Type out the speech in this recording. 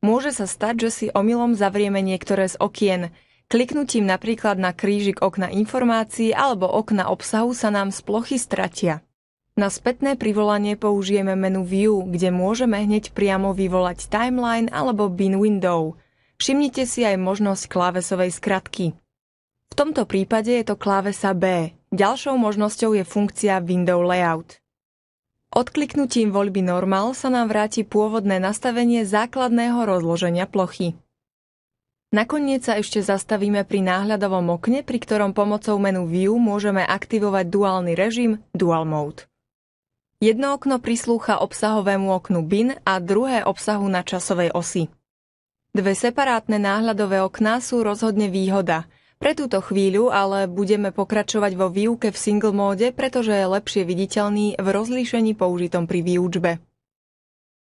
Môže sa stať, že si omylom zavrieme niektoré z okien. Kliknutím napríklad na krížik okna informácií alebo okna obsahu sa nám z plochy stratia. Na spätné privolanie použijeme menu View, kde môžeme hneď priamo vyvolať Timeline alebo Bin Window. Všimnite si aj možnosť klávesovej skratky. V tomto prípade je to klávesa B. Ďalšou možnosťou je funkcia Window Layout. Odkliknutím voľby normál sa nám vráti pôvodné nastavenie základného rozloženia plochy. Nakoniec sa ešte zastavíme pri náhľadovom okne, pri ktorom pomocou menu View môžeme aktivovať duálny režim Dual Mode. Jedno okno prislúcha obsahovému oknu BIN a druhé obsahu na časovej osi. Dve separátne náhľadové okná sú rozhodne výhoda – pre túto chvíľu ale budeme pokračovať vo výuke v single móde, pretože je lepšie viditeľný v rozlíšení použitom pri výučbe.